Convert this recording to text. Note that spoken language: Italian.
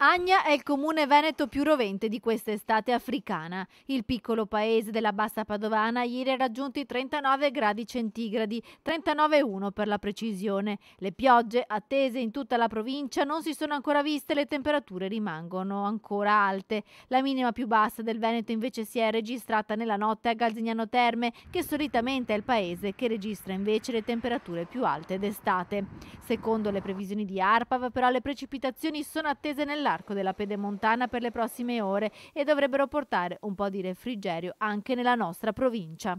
Agna è il comune veneto più rovente di quest'estate africana. Il piccolo paese della Bassa Padovana ieri ha raggiunto i 39 gradi centigradi, 39,1 per la precisione. Le piogge attese in tutta la provincia non si sono ancora viste, e le temperature rimangono ancora alte. La minima più bassa del Veneto invece si è registrata nella notte a Galzignano Terme, che solitamente è il paese che registra invece le temperature più alte d'estate. Secondo le previsioni di ARPAV però le precipitazioni sono attese nell'anno nell'arco della pedemontana per le prossime ore e dovrebbero portare un po' di refrigerio anche nella nostra provincia.